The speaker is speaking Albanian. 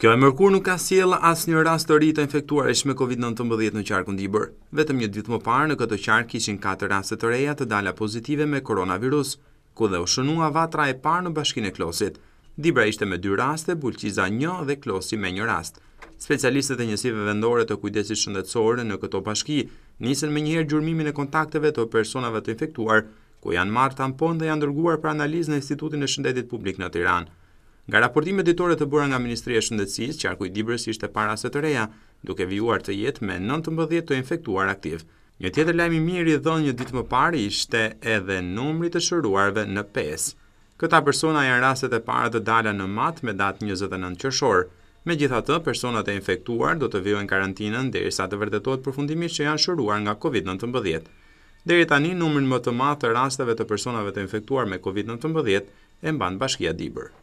Kjo e mërkur nuk ka siela as një rast të rritë infektuar e shme COVID-19 në qarkun dibër. Vetëm një ditë më parë në këtë qarkë ishin 4 rastet të reja të dala pozitive me koronavirus, ku dhe u shënua vatra e parë në bashkin e klosit. Dibra ishte me 2 raste, bulqiza 1 dhe klosi me 1 rast. Specialistët e njësive vendore të kujdesit shëndetësore në këto bashki nisen me njëherë gjurmimin e kontakteve të personave të infektuar, ku janë marë tampon dhe janë dërguar për analiz në Institutin e Shëndetit Publik në Tiranë. Nga raportime ditore të bëra nga Ministri e Shëndetsis, qarku i Dibërës ishte para se të reja, duke vijuar të jetë me 19 të infektuar aktiv. Një tjetër lajmi i dhe një ditë më parë ishte edhe numri të shëruarve në 5. Këta persona janë raset e para të dala në matë me datë 29 qëshorë. Me gjitha të, personat e infektuar do të në karantinën dhe i sa të vërdetot përfundimisht që janë shëruar nga COVID-19. Dhe i tani, numrin më të matë të rasteve të personave të infektuar me COVID-19 e mban bashkia dibërë.